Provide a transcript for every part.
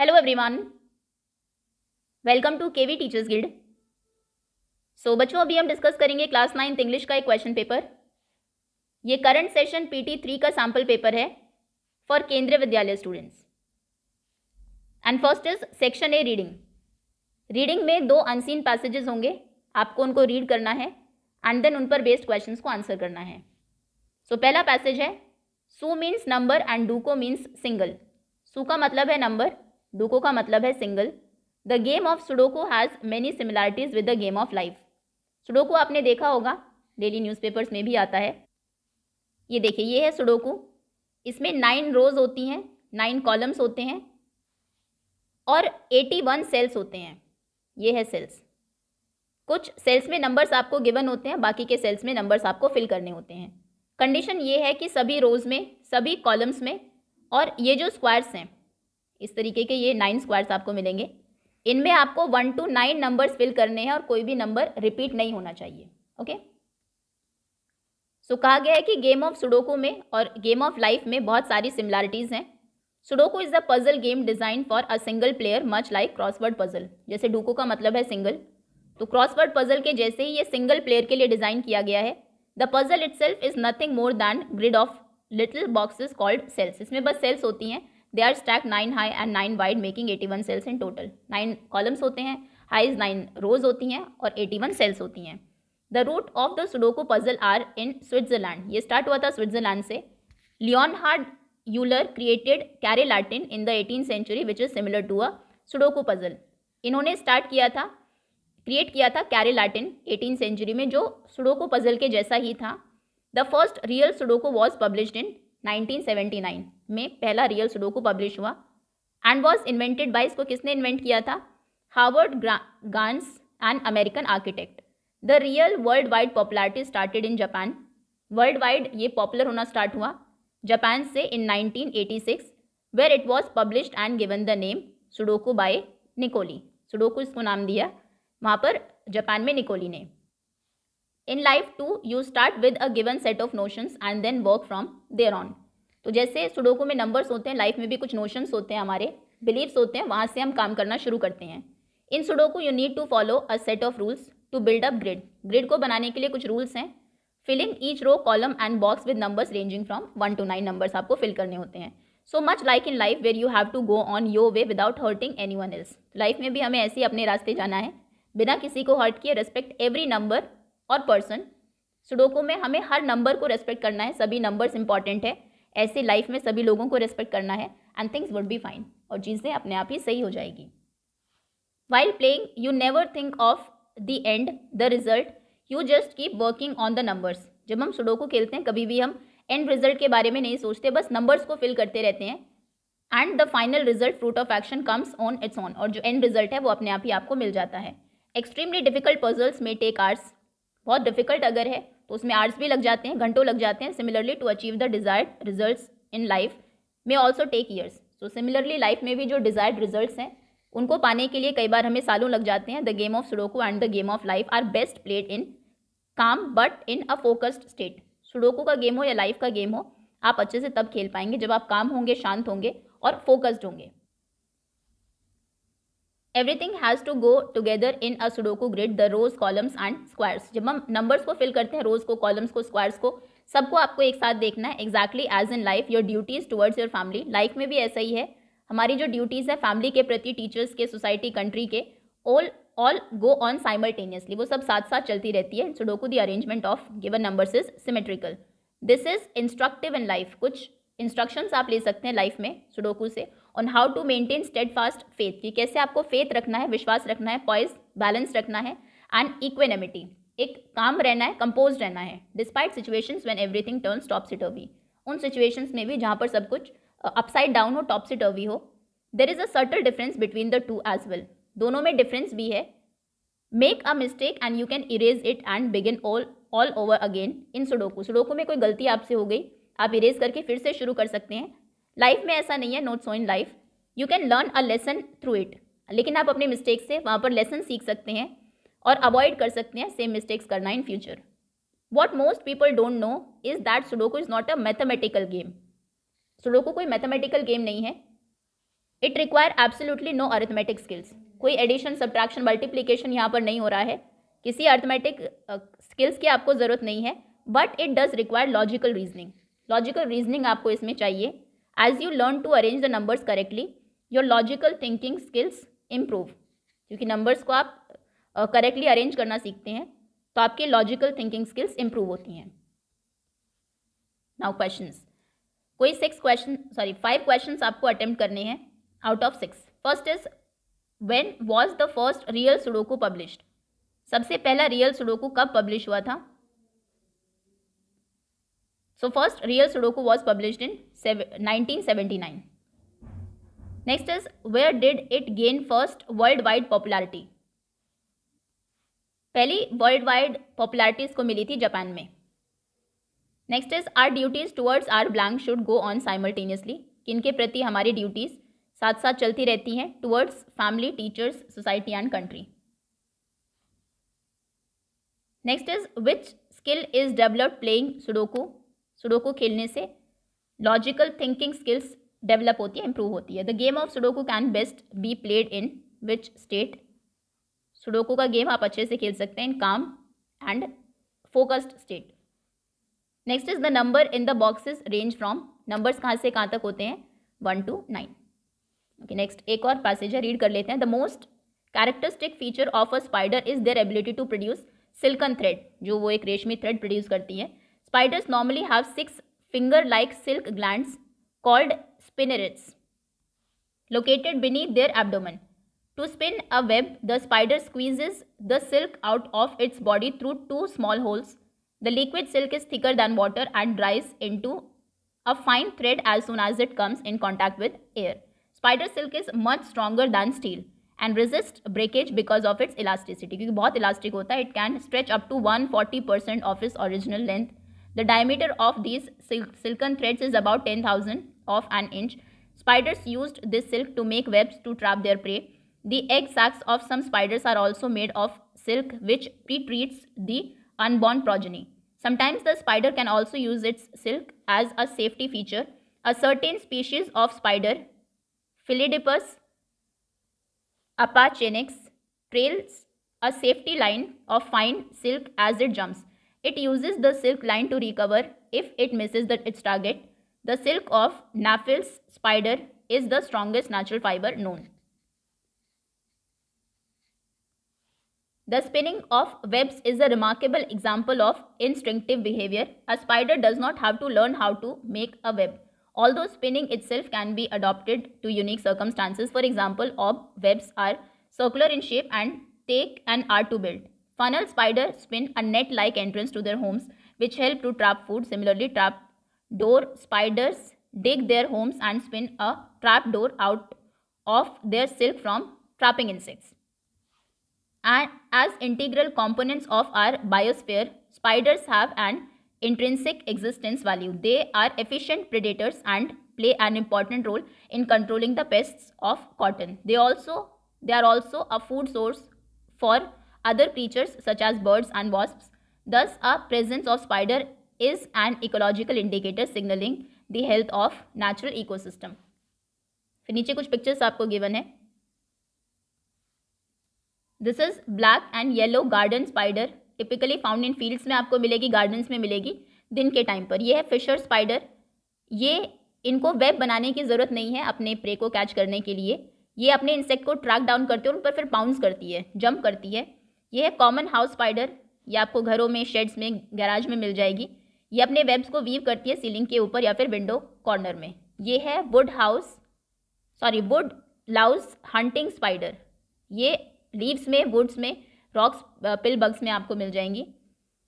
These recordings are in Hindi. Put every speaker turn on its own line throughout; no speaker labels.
Hello everyone welcome to KV teachers guild so बच्चों अभी हम डिस्कस करेंगे क्लास नाइन्थ इंग्लिश का एक क्वेश्चन पेपर ये करंट सेशन पीटी थ्री का सैम्पल पेपर है for Kendriya Vidyalaya students and first is section A reading reading में दो अनसीन पैसेजेस होंगे आपको उनको रीड करना है एंड देन उन पर बेस्ड क्वेश्चन को आंसर करना है सो so, पहला पैसेज है su means number and doku means single सू का मतलब है नंबर डोको का मतलब है single the game of sudoku has many similarities with the game of life sudoku आपने देखा होगा डेली न्यूज़पेपर्स में भी आता है ये देखिए ये है सुडोको इसमें नाइन रोज होती हैं नाइन कॉलम्स होते हैं और एटी वन सेल्स होते हैं ये है सेल्स कुछ सेल्स में नंबर्स आपको गिवन होते हैं बाकी के सेल्स में नंबर्स आपको फिल करने होते हैं कंडीशन ये है कि सभी रोज में सभी कॉलम्स में और ये जो स्क्वायर्स हैं इस तरीके के ये नाइन स्क्वायर्स आपको मिलेंगे इनमें आपको one to nine numbers fill करने हैं और कोई भी नंबर रिपीट नहीं होना चाहिए ओके सो कहा गया है कि गेम ऑफ सुडोको में और गेम ऑफ लाइफ में बहुत सारी सिमिलैरिटीज़ हैं sudoku is the puzzle game design for a single player much like crossword puzzle जैसे डूको का मतलब है सिंगल तो क्रॉसवर्ड पजल के जैसे ही ये सिंगल प्लेयर के लिए डिज़ाइन किया गया है the puzzle itself is nothing more than grid of little boxes called cells इसमें बस सेल्स होती हैं they are stack nine high and nine wide making eighty one cells in total nine columns होते हैं हाईज़ नाइन रोज होती हैं और एटी वन सेल्स होती हैं the root of the sudoku puzzle are in Switzerland ये स्टार्ट हुआ था स्विट्जरलैंड से Leonhard Euler created carre Latin in the eighteen century which is similar to a sudoku puzzle इन्होंने स्टार्ट किया था क्रिएट किया था कैरे लैटिन एटीन सेंचुरी में जो सुडोको पजल के जैसा ही था the first real sudoku was published in 1979 में पहला रियल सुडोकू पब्लिश हुआ एंड वॉज इन्वेंटेड बाई इसको किसने इन्वेंट किया था Howard Garns and American architect the real world wide popularity started in Japan world wide ये पॉपुलर होना स्टार्ट हुआ जापान से in 1986 where it was published and given the name sudoku by Nikoli sudoku इसको नाम दिया वहाँ पर जापान में निकोली ने in life to you start with a given set of notions and then work from there on तो जैसे सुडोकू में नंबर्स होते हैं लाइफ में भी कुछ नोशंस होते हैं हमारे बिलीव्स होते हैं वहाँ से हम काम करना शुरू करते हैं in sudoku you need to follow a set of rules to build up grid grid को बनाने के लिए कुछ रूल्स हैं filling each row column and box with numbers ranging from one to nine numbers आपको फिल करने होते हैं so much like in life where you have to go on your way without hurting any one else life में भी हमें ऐसे ही अपने रास्ते जाना है बिना किसी को हर्ट किए रेस्पेक्ट एवरी नंबर और पर्सन सुडोको में हमें हर नंबर को रेस्पेक्ट करना है सभी नंबर्स इंपॉर्टेंट है ऐसे लाइफ में सभी लोगों को रेस्पेक्ट करना है and things would be fine और चीज़ें अपने आप ही सही हो जाएगी while playing you never think of the end the result you just keep working on the numbers जब हम सुडोको खेलते हैं कभी भी हम एंड रिजल्ट के बारे में नहीं सोचते बस नंबर्स को फिल करते रहते हैं and the final result fruit of action comes on its own और जो एंड रिजल्ट है वो अपने आप ही आपको मिल जाता है एक्सट्रीमली डिफिकल्ट पजल्स में टेक आर्स बहुत डिफिकल्ट अगर है तो उसमें आर्ट्स भी लग जाते हैं घंटों लग जाते हैं similarly to achieve the desired result in life में also take years so similarly life में भी जो डिजायर्ड रिजल्ट हैं उनको पाने के लिए कई बार हमें सालों लग जाते हैं the game of sudoku and the game of life are best played in calm but in a focused state sudoku का गेम हो या लाइफ का गेम हो आप अच्छे से तब खेल पाएंगे जब आप काम होंगे शांत होंगे और फोकस्ड होंगे everything has to go together in a sudoku grid the rows columns and squares जब हम नंबर्स को फिल करते हैं रोज को कॉलम्स को स्क्वायर्स को सबको आपको एक साथ देखना है exactly as in life your duties towards your family life में भी ऐसा ही है हमारी जो ड्यूटीज़ है फैमिली के प्रति टीचर्स के सोसाइटी कंट्री के all all go on simultaneously वो सब साथ साथ चलती रहती है sudoku the arrangement of given numbers is symmetrical this is instructive in life कुछ इंस्ट्रक्शंस आप ले सकते हैं लाइफ में सुडोकू से on how to maintain steadfast faith कि कैसे आपको फेथ रखना है विश्वास रखना है पॉइज बैलेंस रखना है एंड इक्वेनमिटी एक काम रहना है कंपोज रहना है despite situation when everything turn topsy turvy उन सिचुएशंस में भी जहाँ पर सब कुछ अपसाइड uh, डाउन हो टॉप सिट टर्वी हो there is a subtle difference between the two as well दोनों में डिफरेंस भी है make a mistake and you can erase it and begin all all over again in sudoku sudoku में कोई गलती आपसे हो गई आप इरेज करके फिर से शुरू कर सकते हैं लाइफ में ऐसा नहीं है not so in life you can learn a lesson through it लेकिन आप अपने मिस्टेक से वहाँ पर लेसन सीख सकते हैं और अवॉइड कर सकते हैं सेम मिस्टेक्स करना in future what most people don't know is that sudoku is not a mathematical game sudoku कोई मैथमेटिकल गेम नहीं है it require absolutely no arithmetic skills कोई एडिशन सब्ट्रैक्शन मल्टीप्लीकेशन यहाँ पर नहीं हो रहा है किसी अर्थमेटिक स्किल्स uh, की आपको ज़रूरत नहीं है but it does require logical reasoning logical reasoning आपको इसमें चाहिए as you learn to arrange the numbers correctly your logical thinking skills improve क्योंकि नंबर्स को आप करेक्टली अरेंज करना सीखते हैं तो आपके लॉजिकल थिंकिंग स्किल्स इंप्रूव होती हैं नाउ क्वेश्चन कोई six question sorry five question आपको अटेम्प्ट करने हैं out of six first is when was the first real sudoku published सबसे पहला रियल सुडोको कब पब्लिश हुआ था so first real sudoku was published in 1979 next is where did it gain first worldwide popularity पहली वर्ल्ड वाइड पॉपुलैरिटी इसको मिली थी जापान में next is our duties towards are blank should go on simultaneously किनके प्रति हमारी ड्यूटीज़ साथ साथ चलती रहती हैं towards family teachers society and country next is which skill is developed playing sudoku sudoku खेलने से लॉजिकल थिंकिंग स्किल्स डेवलप होती है इंप्रूव होती है the game of sudoku can best be played in which state sudoku का गेम आप अच्छे से खेल सकते हैं in calm and focused state next is the number in the boxes range from numbers कहाँ से कहाँ तक होते हैं one to nine okay next एक और पैसेज है रीड कर लेते हैं the most characteristic feature of a spider is their ability to produce silken thread जो वो एक रेशमी थ्रेड प्रोड्यूस करती है spiders normally have six finger-like silk glands called spinnerets located beneath their abdomen. To spin a web, the spider squeezes the silk out of its body through two small holes. The liquid silk is thicker than water and dries into a fine thread as soon as it comes in contact with air. Spider silk is much stronger than steel and resists breakage because of its elasticity. Because it is very elastic, it can stretch up to 140% of its original length the diameter of these sil silken threads is about 10,000 of an inch. Spiders used this silk to make webs to trap their prey. The egg sacs of some spiders are also made of silk which pre-treats the unborn progeny. Sometimes the spider can also use its silk as a safety feature. A certain species of spider, Philidipus apachenix, trails a safety line of fine silk as it jumps. It uses the silk line to recover if it misses the, its target. The silk of Naphil's spider is the strongest natural fiber known. The spinning of webs is a remarkable example of instinctive behavior. A spider does not have to learn how to make a web. Although spinning itself can be adopted to unique circumstances, for example, ob webs are circular in shape and take an hour to build. Funnel spiders spin a net-like entrance to their homes which help to trap food. Similarly, trap door spiders dig their homes and spin a trap door out of their silk from trapping insects. And as integral components of our biosphere, spiders have an intrinsic existence value. They are efficient predators and play an important role in controlling the pests of cotton. They also they are also a food source for other creatures such as birds and wasps. Thus, a presence of spider is an ecological indicator signaling the health of natural ecosystem. फिर नीचे कुछ पिक्चर्स आपको गिवन है this is black and yellow garden spider typically found in fields में आपको मिलेगी गार्डन्स में मिलेगी दिन के टाइम पर ये है फिशर स्पाइडर ये इनको वेब बनाने की ज़रूरत नहीं है अपने प्रे को कैच करने के लिए ये अपने इंसेक्ट को ट्रैक डाउन करती है और उन पर फिर बाउंस करती है जंप करती है ये है कॉमन हाउस स्पाइडर ये आपको घरों में शेड्स में गैराज में मिल जाएगी ये अपने वेब्स को वीव करती है सीलिंग के ऊपर या फिर विंडो कॉर्नर में ये है wood house sorry wood louse hunting spider ये लीव्स में वुड्स में रॉक्स पिल बग्स में आपको मिल जाएंगी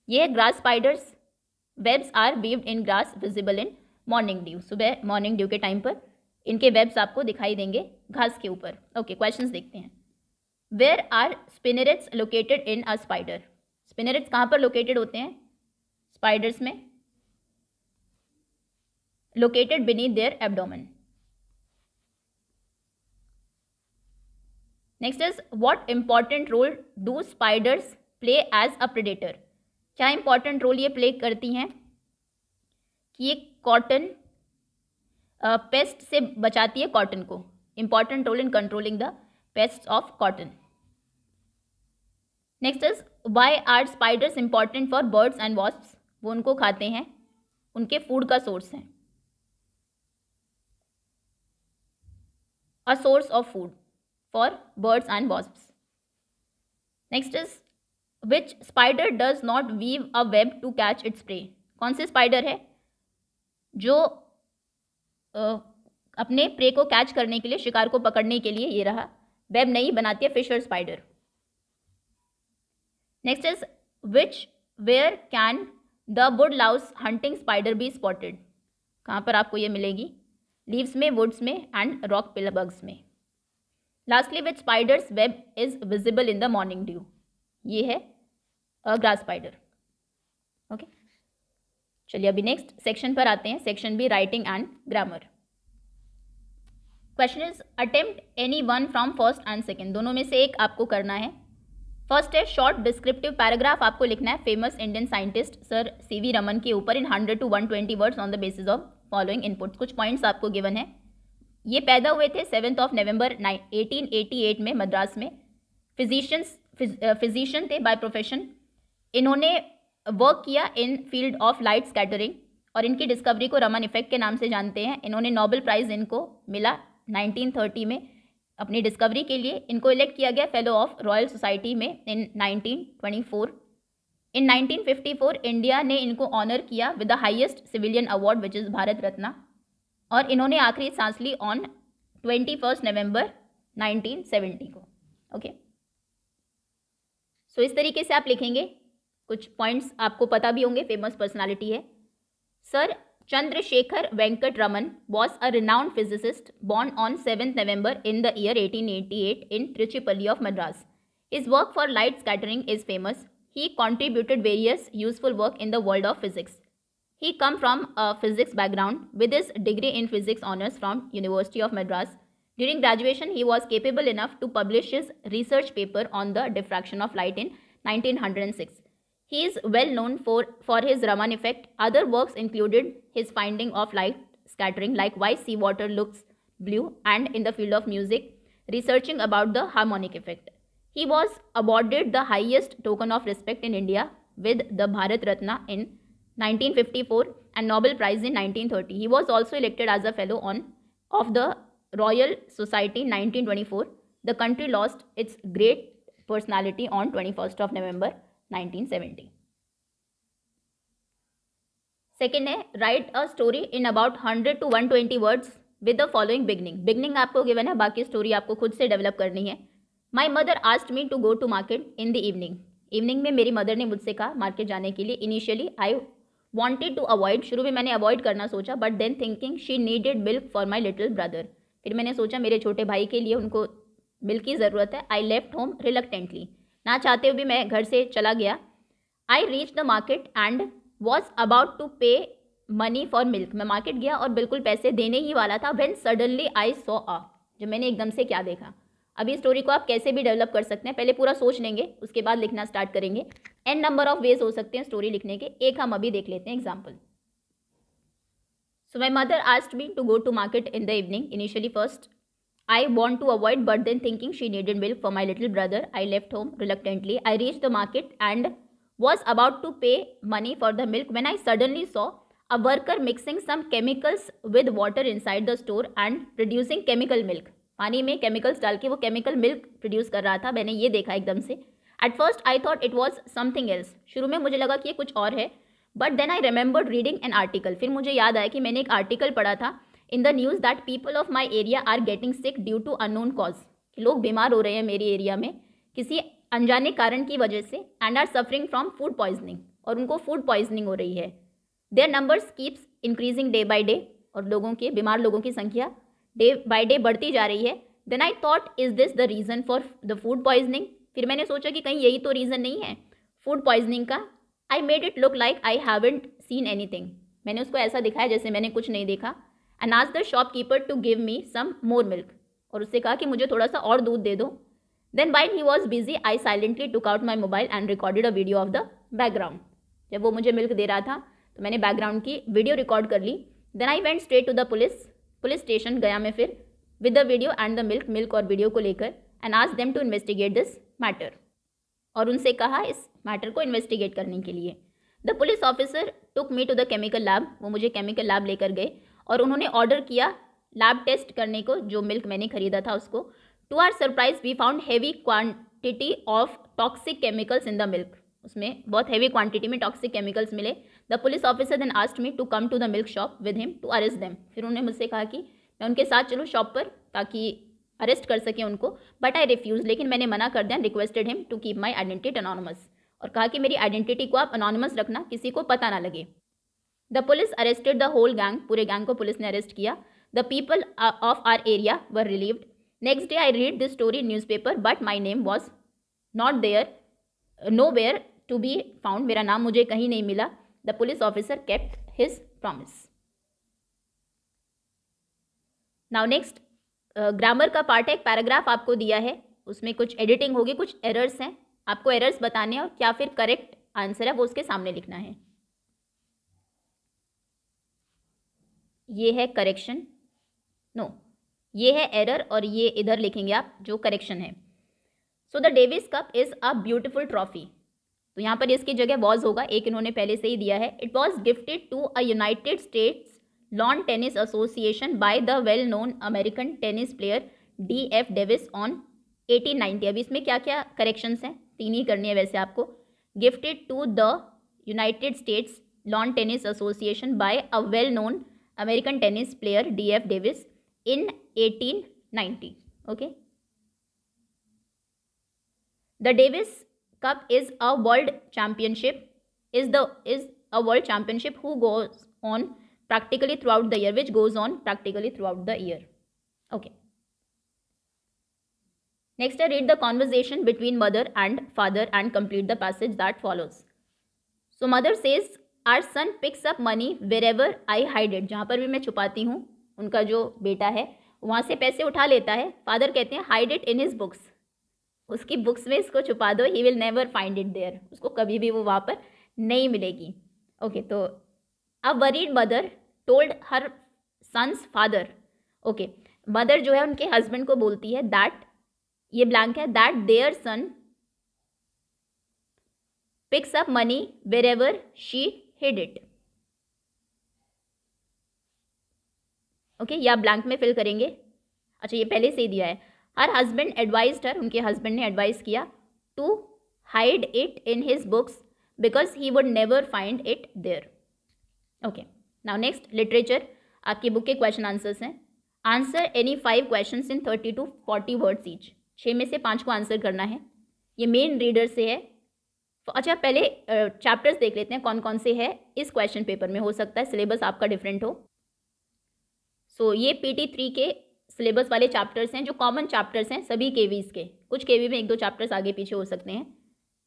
ये है grass spiders webs are weaved in grass visible in morning dew सुबह मॉर्निंग ड्यू के टाइम पर इनके वेब्स आपको दिखाई देंगे घास के ऊपर ओके क्वेश्चंस देखते हैं where are spinnerets located in a spider spinnerets कहाँ पर लोकेटेड होते हैं स्पाइडर्स में located beneath their abdomen next is what important role do spiders play as a predator क्या इंपॉर्टेंट रोल ये प्ले करती हैं कि ये कॉटन पेस्ट से बचाती है कॉटन को important role in controlling the pests of cotton. Next is why are spiders important for birds and wasps वो उनको खाते हैं उनके फूड का सोर्स है a source of food for birds and wasps next is which spider does not weave a web to catch its prey कौन से स्पाइडर है जो अपने प्रे को कैच करने के लिए शिकार को पकड़ने के लिए ये रहा वेब नहीं बनाती है फिश और spider next is which where can the wood louse hunting spider be spotted कहाँ पर आपको ये मिलेगी लीव्स में वुड्स में एंड रॉक पिलबर्ग्स में lastly which spiders web is visible in the morning dew ये है अ ग्रास स्पाइडर ओके चलिए अभी नेक्स्ट सेक्शन पर आते हैं section B writing and grammar question is attempt any one from first and second दोनों में से एक आपको करना है फर्स्ट है शॉर्ट डिस्क्रिप्टिव पैराग्राफ आपको लिखना है famous Indian scientist sir C V Raman के ऊपर in hundred to one twenty words on the basis of following inputs कुछ पॉइंट्स आपको गिवन है ये पैदा हुए थे seventh of November eighteen eighty eight में मद्रास में फिजिशियंस फिजिशियन थे बाय प्रोफेशन इन्होंने वर्क किया in field of light scattering और इनकी डिस्कवरी को रमन इफेक्ट के नाम से जानते हैं इन्होंने नोबेल प्राइज़ इनको मिला 1930 में अपनी डिस्कवरी के लिए इनको इलेक्ट किया गया फेलो ऑफ रॉयल सोसाइटी में इन 1924 इन 1954 इंडिया ने इनको ऑनर किया with the highest civilian award which is Bharat Ratna और इन्होंने आखिरी सांस ली on twenty first November nineteen को ओके सो so, इस तरीके से आप लिखेंगे कुछ पॉइंट्स आपको पता भी होंगे फेमस पर्सनालिटी है sir Chandrasekhar Venkatraman was a renowned physicist born on 7 November in the year 1888 in Trichypalli of Madras. His work for light scattering is famous. He contributed various useful work in the world of physics. He come from a physics background with his degree in physics honors from University of Madras. During graduation, he was capable enough to publish his research paper on the diffraction of light in 1906. He is well known for, for his Raman effect. Other works included his finding of light scattering, like why seawater looks blue, and in the field of music, researching about the harmonic effect. He was awarded the highest token of respect in India with the Bharat Ratna in 1954 and Nobel Prize in 1930. He was also elected as a fellow on of the Royal Society in 1924. The country lost its great personality on 21st of November 1970 second है right a story in about hundred to one twenty words with the following beginning beginning आपको गिवन है बाकी स्टोरी आपको खुद से डेवलप करनी है my mother asked me to go to market in the evening evening में मेरी मदर ने मुझसे कहा मार्केट जाने के लिए initially I wanted to avoid शुरू में मैंने अवॉइड करना सोचा but then thinking she needed milk for my little brother फिर मैंने सोचा मेरे छोटे भाई के लिए उनको मिल्क की ज़रूरत है आई लेफ्ट होम रिलकटेंटली ना चाहते हुए भी मैं घर से चला गया I reach the market and was about to pay money for milk मैं मार्केट गया और बिल्कुल पैसे देने ही वाला था वेन सडनली आई सो आ जो मैंने एकदम से क्या देखा अभी स्टोरी को आप कैसे भी डेवलप कर सकते हैं पहले पूरा सोच लेंगे उसके बाद लिखना स्टार्ट करेंगे एन नंबर ऑफ वेज हो सकते हैं स्टोरी लिखने के एक हम अभी देख लेते हैं example so my mother asked me to go to market in the evening initially first I want to avoid, but then thinking she needed milk for my little brother, I left home reluctantly. I reached the market and was about to pay money for the milk when I suddenly saw a worker mixing some chemicals with water inside the store and producing chemical milk. पानी में केमिकल्स डाल के वो केमिकल मिल्क प्रोड्यूस कर रहा था मैंने ये देखा एकदम से at first I thought it was something else शुरू में मुझे लगा कि ये कुछ और है but then I remembered reading an article फिर मुझे याद आया कि मैंने एक आर्टिकल पढ़ा था in the news that people of my area are getting sick due to unknown cause लोग बीमार हो रहे हैं मेरे एरिया में किसी अनजाने कारण की वजह से and are suffering from food poisoning और उनको फूड पॉइजनिंग हो रही है their numbers keeps increasing day by day और लोगों के बीमार लोगों की संख्या डे बाई डे बढ़ती जा रही है then I thought is this the reason for the food poisoning फिर मैंने सोचा कि कहीं यही तो रीज़न नहीं है फूड पॉइजनिंग का I made it look like I haven't seen anything मैंने उसको ऐसा दिखाया जैसे मैंने कुछ नहीं देखा एंड आज the shopkeeper to give me some more milk और उससे कहा कि मुझे थोड़ा सा और दूध दे दो then while he was busy I silently took out my mobile and recorded a video of the background जब वो मुझे मिल्क दे रहा था तो मैंने बैकग्राउंड की वीडियो रिकॉर्ड कर ली then I went straight to the police police station गया मैं फिर with the video and the milk milk और वीडियो को लेकर एंड आज them to investigate this matter और उनसे कहा इस मैटर को इन्वेस्टिगेट करने के लिए the police officer took me to the chemical lab वो मुझे केमिकल लैब लेकर गए और उन्होंने ऑर्डर किया लैब टेस्ट करने को जो मिल्क मैंने खरीदा था उसको to our surprise we found heavy quantity of toxic chemicals in the milk उसमें बहुत हैवी क्वांटिटी में टॉक्सिक केमिकल्स मिले the police officer then asked me to come to the milk shop with him to arrest them फिर उन्होंने मुझसे कहा कि मैं उनके साथ चलूँ शॉप पर ताकि अरेस्ट कर सकें उनको बट आई रिफ्यूज़ लेकिन मैंने मना कर दिया requested him to keep my identity anonymous और कहा कि मेरी आइडेंटिटी को आप अनोनमस रखना किसी को पता ना लगे the police arrested the whole gang पूरे गैंग को पुलिस ने अरेस्ट किया the people of our area were relieved next day I read this story newspaper but my name was not there nowhere to be found मेरा नाम मुझे कहीं नहीं मिला the police officer kept his promise now next grammar का पार्ट है एक पैराग्राफ आपको दिया है उसमें कुछ एडिटिंग होगी कुछ एरर्स हैं आपको एरर्स बताने और क्या फिर करेक्ट आंसर है वो उसके सामने लिखना है ये है करेक्शन नो ये है एरर और ये इधर लिखेंगे आप जो करेक्शन है so the Davis Cup is a beautiful trophy तो यहाँ पर इसकी जगह वॉज होगा एक इन्होंने पहले से ही दिया है it was gifted to a United States Lawn Tennis Association by the well known American tennis player D F Davis on eighteen ninety अब इसमें क्या क्या करेक्शंस हैं तीन ही करनी है वैसे आपको gifted to the United States Lawn Tennis Association by a well known American tennis player D.F. Davis in 1890. Okay. The Davis Cup is a world championship, is the is a world championship who goes on practically throughout the year, which goes on practically throughout the year. Okay. Next, I read the conversation between mother and father and complete the passage that follows. So, mother says, our son picks up money wherever I hided जहाँ पर भी मैं छुपाती हूँ उनका जो बेटा है वहाँ से पैसे उठा लेता है फादर कहते हैं hide it in his books उसकी बुक्स में इसको छुपा दो he will never find it there उसको कभी भी वो वहाँ पर नहीं मिलेगी ओके okay, तो a worried mother told her son's father okay mother जो है उनके हस्बैंड को बोलती है दैट ये ब्लैंक है that their son picks up money wherever she hid it okay okay, या ब्लैंक में फिल करेंगे अच्छा ये पहले से ही दिया है हर हस्बैंड एडवाइज हर उनके हस्बैंड ने एडवाइस किया to hide it in his books because he would never find it there okay now next literature आपकी बुक के क्वेश्चन आंसर्स हैं answer any five question in thirty to forty words each छः में से पाँच को आंसर करना है ये मेन रीडर से है तो अच्छा पहले चैप्टर्स देख लेते हैं कौन कौन से है इस क्वेश्चन पेपर में हो सकता है सिलेबस आपका डिफरेंट हो सो so, ये टी थ्री के सिलेबस वाले चैप्टर्स हैं जो कॉमन चैप्टर्स हैं सभी केवीज के कुछ वी में एक दो चैप्टर्स आगे पीछे हो सकते हैं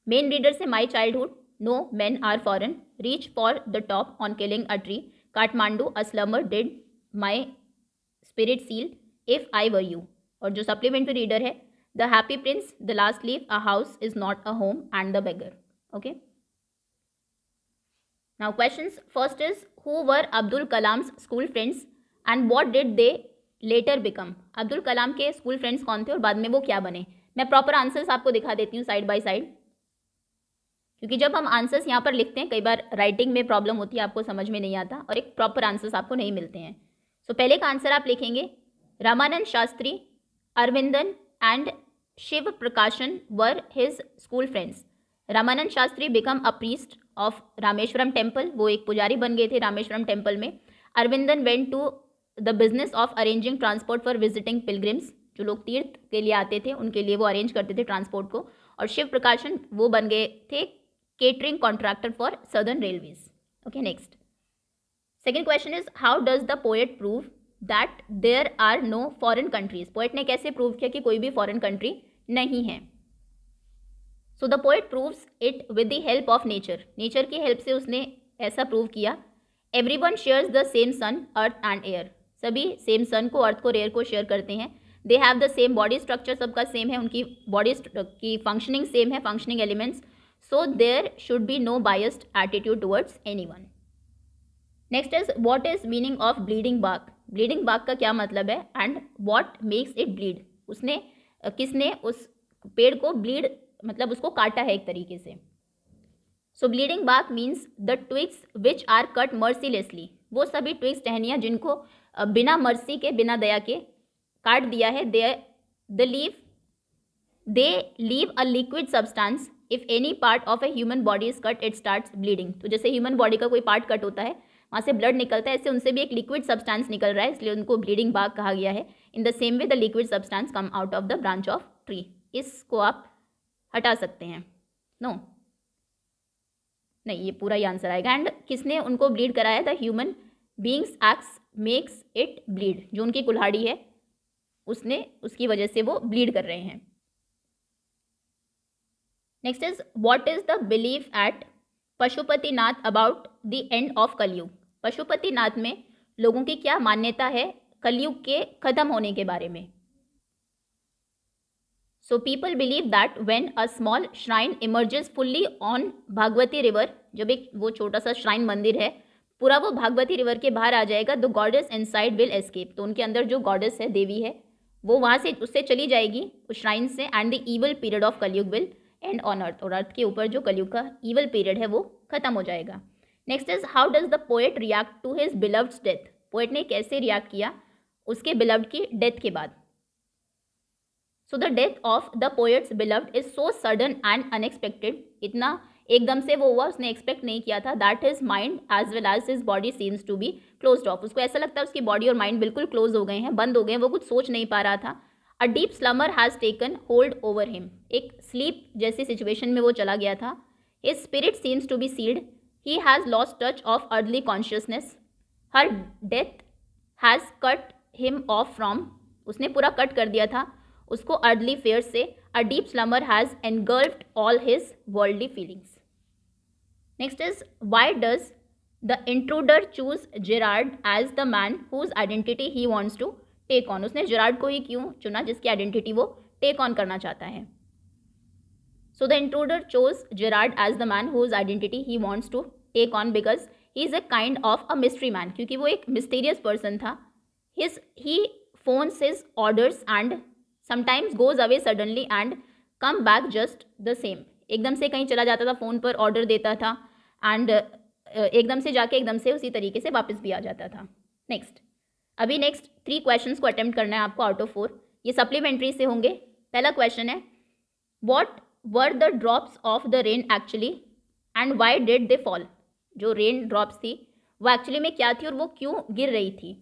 मेन रीडर से my childhood no man are foreign reach for the top on killing a tree Kathmandu a slumber did my spirit seal if I were you और जो सप्लीमेंट्री रीडर है the happy prince the last leaf a house is not a home and the beggar okay now questions first is who were abdul kalam's school friends and what did they later become abdul kalam के school friends कौन थे और बाद में वो क्या बने मैं प्रॉपर आंसर्स आपको दिखा देती हूँ साइड बाय साइड क्योंकि जब हम आंसर्स यहाँ पर लिखते हैं कई बार राइटिंग में प्रॉब्लम होती है आपको समझ में नहीं आता और एक प्रॉपर आंसर्स आपको नहीं मिलते हैं सो so, पहले का आंसर आप लिखेंगे Ramanand Shastri Aravindan and Sivaprakasan were his school friends Ramanand Shastri become a priest of Rameswaram temple वो एक पुजारी बन गए थे रामेश्वरम टेम्पल में Aravindan went to the business of arranging transport for visiting pilgrims जो लोग तीर्थ के लिए आते थे उनके लिए वो अरेंज करते थे ट्रांसपोर्ट को और शिव प्रकाशन वो बन गए थे catering contractor for Southern Railways okay next second question is how does the poet prove that there are no foreign countries poet ने कैसे प्रूव किया कि कोई भी फॉरन कंट्री नहीं है so the poet proves it with the help of nature nature की हेल्प से उसने ऐसा प्रूव किया everyone shares the same sun earth and air सभी सेम सन को अर्थ को एयर को शेयर करते हैं they have the same body structure सबका सेम है उनकी बॉडी की फंक्शनिंग सेम है functioning elements so there should be no biased attitude towards anyone next is what is meaning of bleeding bark bleeding bark का क्या मतलब है and what makes it bleed उसने किसने उस पेड़ को ब्लीड मतलब उसको काटा है एक तरीके से so bleeding bark means the twigs which are cut mercilessly वो सभी ट्विक्स टहनियाँ जिनको बिना मर्सी के बिना दया के काट दिया है they the leave they leave a liquid substance if any part of a human body is cut it start bleeding तो जैसे ह्यूमन बॉडी का कोई पार्ट कट होता है वहाँ से ब्लड निकलता है ऐसे उनसे भी एक लिक्विड सब्सटेंस निकल रहा है इसलिए उनको ब्लीडिंग बाग कहा गया है in the same way the liquid substance come out of the branch of tree इसको आप हटा सकते हैं नो नहीं ये पूरा ही आंसर आएगा एंड किसने उनको ब्लीड कराया था human beings axe makes it bleed जो उनकी कुल्हाड़ी है उसने उसकी वजह से वो ब्लीड कर रहे हैं next is what is the belief at Pashupatinath about the end of Kaliyug Pashupatinath में लोगों की क्या मान्यता है कलयुग के ख़त्म होने के बारे में so people believe that when a small shrine emerges fully on Bhagwati river जब एक वो छोटा सा श्राइन मंदिर है पूरा वो भागवती रिवर के बाहर आ जाएगा the goddess inside will escape तो उनके अंदर जो गॉडेस है देवी है वो वहाँ से उससे चली जाएगी उस श्राइन से and the evil period of Kaliyug will end on earth और अर्थ के ऊपर जो कलयुग का ईवल पीरियड है वो खत्म हो जाएगा next is how does the poet react to his beloved death poet ने कैसे रिएक्ट किया उसके बिलव्ड की डेथ के बाद so the death of the poet's beloved is so sudden and unexpected इतना एकदम से वो हुआ उसने एक्सपेक्ट नहीं किया था that his mind as well as his body seems to be close off उसको ऐसा लगता है उसकी बॉडी और माइंड बिल्कुल क्लोज हो गए हैं बंद हो गए हैं वो कुछ सोच नहीं पा रहा था a deep slumber has taken hold over him एक स्लीप जैसी सिचुएशन में वो चला गया था his spirit seems to be sealed he has lost touch of अर्ली consciousness her death has cut him off from उसने पूरा कट कर दिया था उसको अर्ली फेयर से a deep slumber has engulfed all his worldly feelings next is why does the intruder choose Gerard as the man whose identity he wants to take on उसने जेरार्ड को ही क्यों चुना जिसकी आइडेंटिटी वो टेक ऑन करना चाहता है so the intruder chose Gerard as the man whose identity he wants to take on because he is a kind of a mystery man क्योंकि वो एक मिस्टीरियस पर्सन था his he phones his orders and sometimes goes away suddenly and come back just the same एकदम से कहीं चला जाता था फ़ोन पर ऑर्डर देता था एंड एकदम से जाके एकदम से उसी तरीके से वापस भी आ जाता था नेक्स्ट अभी नेक्स्ट थ्री क्वेश्चंस को अटैम्प्ट करना है आपको आउट ऑफ फोर ये सप्लीमेंट्री से होंगे पहला क्वेश्चन है what were the drops of the rain actually and why did they fall जो रेन ड्रॉप्स थी वो एक्चुअली में क्या थी और वो क्यों गिर रही थी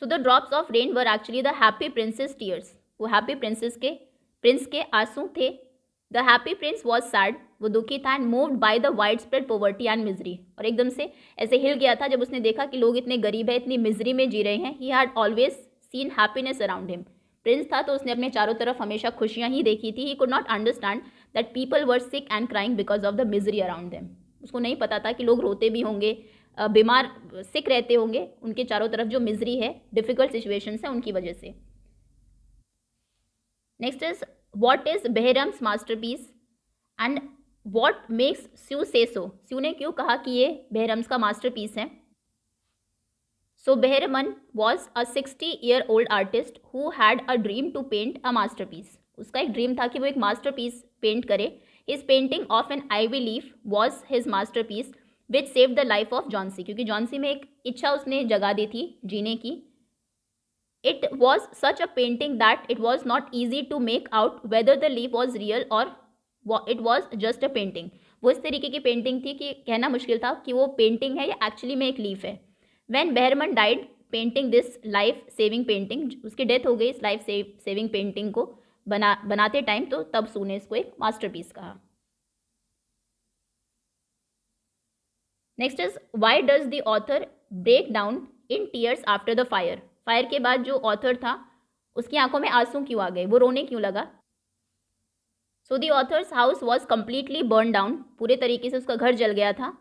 so the drops of rain were actually the happy prince's tears वो हैप्पी प्रिंसेस के प्रिंस के आंसू थे the happy prince was sad वो दुखी था and moved by the widespread poverty and misery और एकदम से ऐसे हिल गया था जब उसने देखा कि लोग इतने गरीब है इतनी मिजरी में जी रहे हैं he had always seen happiness around him prince था तो उसने अपने चारों तरफ हमेशा खुशियाँ ही देखी थी he could not understand that people were sick and crying because of the misery around them उसको नहीं पता था कि लोग रोते भी होंगे बीमार सिक रहते होंगे उनके चारों तरफ जो मिजरी है डिफ़िकल्ट सिचुएशन है उनकी वजह से next is what is Behrman's masterpiece and what makes Sue say so स्यू ने क्यों कहा कि ये बेहरम्स का मास्टर पीस है so Behrman was a sixty year old artist who had a dream to paint a masterpiece उसका एक ड्रीम था कि वो एक मास्टर पीस पेंट करे his painting of an ivy leaf was his masterpiece which save the life of Johnsy क्योंकि जॉन्सी में एक इच्छा उसने जगा दी थी जीने की it was such a painting that it was not easy to make out whether the leave was real और it was just a painting वो इस तरीके की पेंटिंग थी कि कहना मुश्किल था कि वो पेंटिंग है या एक्चुअली में एक लीफ है when Behrman died painting this life saving painting उसकी डेथ हो गई इस लाइफ सेविंग पेंटिंग को बना बनाते टाइम तो तब सूने इसको एक पीस कहा next is why does the author break down in tears after the fire fire के बाद जो ऑथर था उसकी आंखों में आंसू क्यों आ गए वो रोने क्यों लगा so the author's house was completely burn down पूरे तरीके से उसका घर जल गया था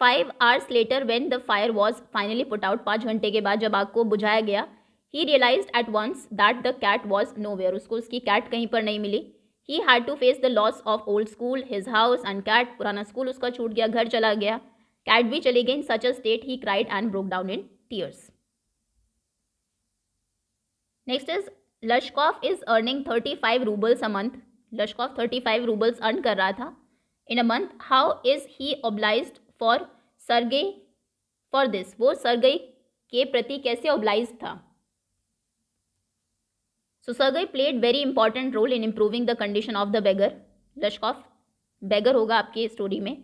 five hours later when the fire was finally put out पाँच घंटे के बाद जब आग को बुझाया गया he realise at once that the cat was nowhere उसको उसकी कैट कहीं पर नहीं मिली he had to face the loss of old school his house and cat पुराना स्कूल उसका छूट गया घर चला गया कैट भी चले गए in such a state he cried and broke down in tears next is Lushkoff is earning thirty five roubles a month Lushkoff thirty five roubles earn कर रहा था in a month how is he oblige for Sergei for this वो सरगई के प्रति कैसे ऑब्लाइज था so Sergei played very important role in improving the condition of the beggar Lushkoff beggar होगा आपकी स्टोरी में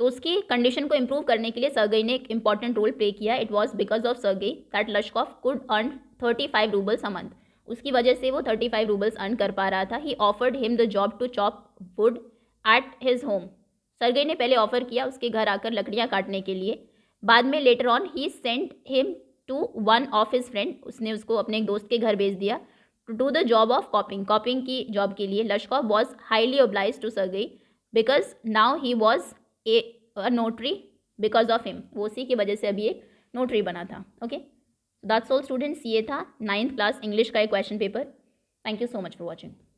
तो उसकी कंडीशन को इम्प्रूव करने के लिए सरगई ने एक इंपॉर्टेंट रोल प्ले किया it was because of Sergei that Lushkoff could earn thirty five roubles a month उसकी वजह से वो थर्टी फाइव रूबल्स अर्न कर पा रहा था he offered him the job to chop wood at his home Sergei ने पहले ऑफर किया उसके घर आकर लकड़ियाँ काटने के लिए बाद में later on he sent him to one of his friend उसने उसको अपने एक दोस्त के घर भेज दिया to do the job of copying copying की जॉब के लिए Lushkoff was highly oblige to Sergei because now he was a notary because of him वो उसी की वजह से अभी एक नोटरी बना था ओके दैट्स ऑल स्टूडेंट्स ये था नाइन्थ क्लास इंग्लिश का एक question paper thank you so much for watching